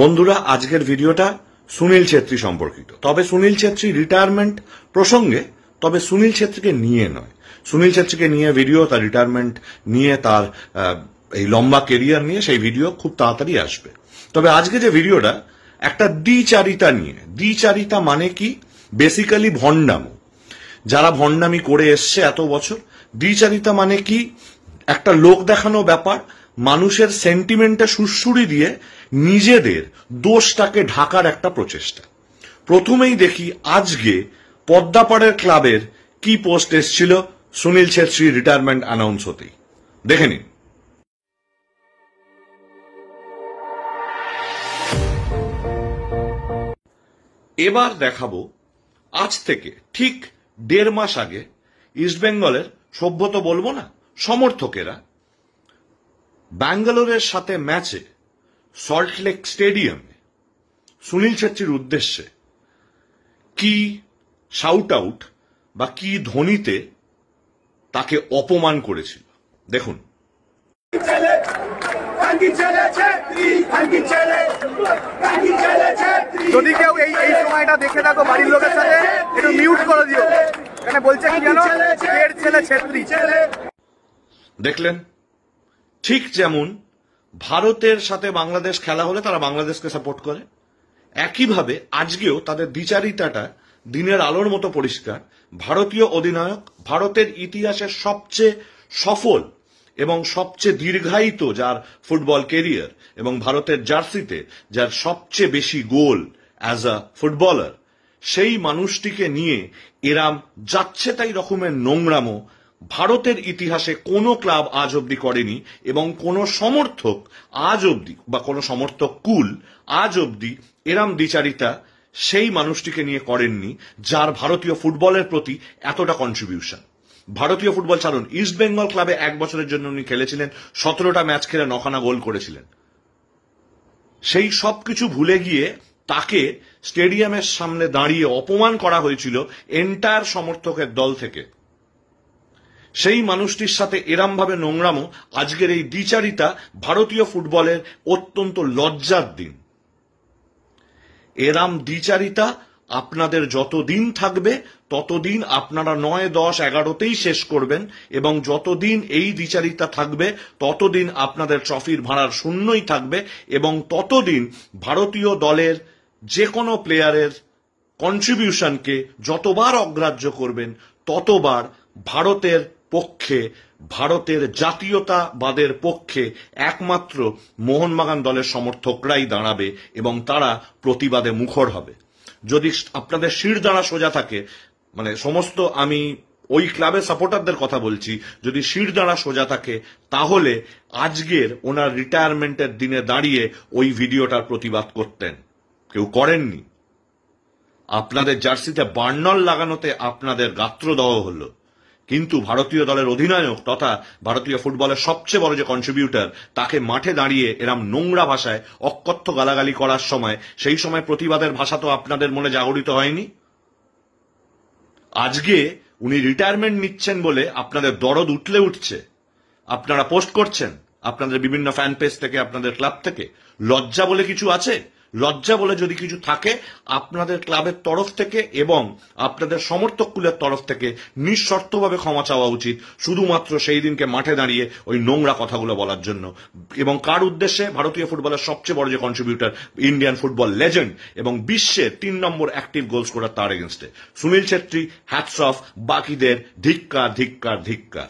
বন্ধুরা আজকের ভিডিওটা সুনীল ছেত্রী সম্পর্কিত তবে সুনীল ছেত্রী রিটায়ারমেন্ট প্রসঙ্গে তবে সুনীল ছেত্রীকে নিয়ে নয় সুনীল ছেত্রীকে নিয়ে ভিডিও তার রিটায়ারমেন্ট নিয়ে তার এই লম্বা কেরিয়ার নিয়ে সেই ভিডিও খুব তাড়াতাড়ি আসবে তবে আজকে যে ভিডিওটা একটা দ্বিচারিতা নিয়ে দ্বিচারিতা মানে কি বেসিক্যালি ভণ্ডামো যারা ভণ্ডামি করে এসছে এত বছর দ্বিচারিতা মানে কি একটা লোক দেখানো ব্যাপার মানুষের সেন্টিমেন্টে সুরসুরি দিয়ে নিজেদের দোষটাকে ঢাকার একটা প্রচেষ্টা প্রথমেই দেখি আজকে পদ্মাপাড়ের ক্লাবের কি পোস্ট এসছিল সুনীল ছেত্রী রিটায়ারমেন্ট অ্যানাউন্স হতেই দেখে নিন এবার দেখাবো আজ থেকে ঠিক দেড় মাস আগে ইস্টবেঙ্গলের তো বলবো না সমর্থকেরা ব্যাঙ্গালোরের সাথে ম্যাচে সল্টলেক স্টেডিয়ামে সুনীল ছেত্রীর উদ্দেশ্যে কি শাউট আউট বা কি ধ্বনিতে তাকে অপমান করেছিল দেখুন যদি কেউ এই এই সময়টা দেখে থাকো বাড়ির লোকের সাথে একটু মিউট করে দিও এখানে বলছে কি জানো ছেলে ছেত্রী দেখলেন ঠিক যেমন ভারতের সাথে বাংলাদেশ খেলা হলে তারা বাংলাদেশকে সাপোর্ট করে একইভাবে আজকেও তাদের বিচারিতাটা দিনের আলোর মতো পরিষ্কার ভারতীয় অধিনায়ক ভারতের ইতিহাসের সবচেয়ে সফল এবং সবচেয়ে দীর্ঘায়িত যার ফুটবল কেরিয়ার এবং ভারতের জার্সিতে যার সবচেয়ে বেশি গোল অ্যাজ আ ফুটবলার সেই মানুষটিকে নিয়ে এরাম যাচ্ছে তাই রকমের নোংরামো ভারতের ইতিহাসে কোনো ক্লাব আজ অব্দি করেনি এবং কোন সমর্থক আজ অব্দি বা কোনো সমর্থক কুল আজ অব্দি এরাম দ্বিচারিতা সেই মানুষটিকে নিয়ে করেননি যার ভারতীয় ফুটবলের প্রতি এতটা কন্ট্রিবিউশন ভারতীয় ফুটবল চালন ইস্ট বেঙ্গল ক্লাবে এক বছরের জন্য উনি খেলেছিলেন সতেরোটা ম্যাচ খেলে নখানা গোল করেছিলেন সেই সব কিছু ভুলে গিয়ে তাকে স্টেডিয়ামের সামনে দাঁড়িয়ে অপমান করা হয়েছিল এন্টায়ার সমর্থকের দল থেকে সেই মানুষটির সাথে এরামভাবে নোংরামো আজকের এই দ্বিচারিতা ভারতীয় ফুটবলের অত্যন্ত লজ্জার দিন এরাম দ্বিচারিতা আপনাদের যতদিন থাকবে ততদিন আপনারা নয় দশ এগারোতেই শেষ করবেন এবং যতদিন এই দ্বিচারিতা থাকবে ততদিন আপনাদের ট্রফির ভাড়ার শূন্যই থাকবে এবং ততদিন ভারতীয় দলের যে কোনো প্লেয়ারের কন্ট্রিবিউশনকে যতবার অগ্রাহ্য করবেন ততবার ভারতের পক্ষে ভারতের জাতীয়তাবাদের পক্ষে একমাত্র মোহনবাগান দলের সমর্থকরাই দাঁড়াবে এবং তারা প্রতিবাদে মুখর হবে যদি আপনাদের দাঁড়া সোজা থাকে মানে সমস্ত আমি ওই ক্লাবের সাপোর্টারদের কথা বলছি যদি দাঁড়া সোজা থাকে তাহলে আজকের ওনার রিটায়ারমেন্টের দিনে দাঁড়িয়ে ওই ভিডিওটার প্রতিবাদ করতেন কেউ করেননি আপনাদের জার্সিতে বার্নল লাগানোতে আপনাদের গাত্রদহ হলো কিন্তু ভারতীয় দলের অধিনায়ক তথা ভারতীয় ফুটবলের সবচেয়ে বড় যে কন্ট্রিবিউটার তাকে মাঠে দাঁড়িয়ে এরম নোংরা ভাষায় অকথ্য গালাগালি করার সময় সেই সময় প্রতিবাদের ভাষা তো আপনাদের মনে জাগরিত হয়নি আজকে উনি রিটায়ারমেন্ট নিচ্ছেন বলে আপনাদের দরদ উঠলে উঠছে আপনারা পোস্ট করছেন আপনাদের বিভিন্ন ফ্যান পেজ থেকে আপনাদের ক্লাব থেকে লজ্জা বলে কিছু আছে লজ্জা বলে যদি কিছু থাকে আপনাদের ক্লাবের তরফ থেকে এবং আপনাদের সমর্থক কুলের তরফ থেকে নিঃশর্তভাবে ক্ষমা চাওয়া উচিত শুধুমাত্র সেই দিনকে মাঠে দাঁড়িয়ে ওই নোংরা কথাগুলো বলার জন্য এবং কার উদ্দেশ্যে ভারতীয় ফুটবলের সবচেয়ে বড় যে কন্ট্রিবিউটার ইন্ডিয়ান ফুটবল লেজেন্ড এবং বিশ্বের তিন নম্বর অ্যাক্টিভ গোল স্কোরার তার এগেনস্টে সুনীল ছেত্রী হ্যাটস অফ বাকিদের ধিক্কার ধিক্কার ধিক্কার